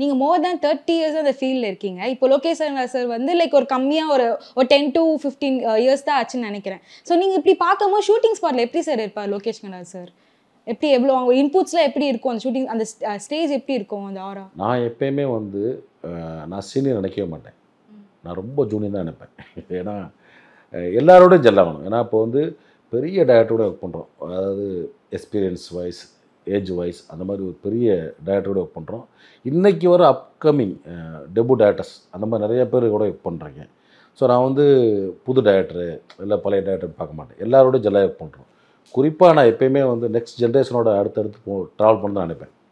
நீங்கள் மோர் தேன் thirty years அந்த ஃபீல்ட்ல இருக்கீங்க இப்போ லோகேஷ் சார் வந்து லைக் ஒரு கம்மியாக ஒரு ஒரு டென் டு ஃபிஃப்டீன் இயர்ஸ் தான் ஆச்சுன்னு நினைக்கிறேன் ஸோ நீங்கள் இப்படி பார்க்கும்போது ஷூட்டிங் ஸ்பாட்ல எப்படி சார் இருப்பார் லோகேஷ் கண்ணா சார் எப்படி எவ்வளோ அவங்க இன்புட்ஸ்லாம் எப்படி இருக்கும் அந்த ஷூட்டிங் அந்த ஸ்டேஜ் uh, எப்படி இருக்கும் அந்த ஆரா நான் எப்பயுமே வந்து uh, நான் சீனியர் நினைக்கவே மாட்டேன் நான் ரொம்ப ஜூனியர் தான் நினைப்பேன் ஏன்னா எல்லாரோடையும் ஜெல்லாகணும் ஏன்னா இப்போ வந்து பெரிய டயர்டோட ஒர்க் பண்ணுறோம் அதாவது எக்ஸ்பீரியன்ஸ் வைஸ் ஏஜ் வைஸ் அந்த மாதிரி ஒரு பெரிய டேரக்டரோட ஒர்க் பண்ணுறோம் இன்றைக்கி வர அப்கமிங் டெபு டேரக்டர்ஸ் அந்த மாதிரி நிறைய பேர் கூட ஒர்க் பண்ணுறீங்க ஸோ நான் வந்து புது டேரக்டரு இல்லை பழைய டேரக்டர் பார்க்க மாட்டேன் எல்லாரோடய ஜெல்லாக ஒர்க் பண்ணுறோம் குறிப்பாக நான் எப்போயுமே வந்து நெக்ஸ்ட் ஜென்ரேஷனோட அடுத்தடுத்து போ ட்ராவல் பண்ண தான் நினைப்பேன்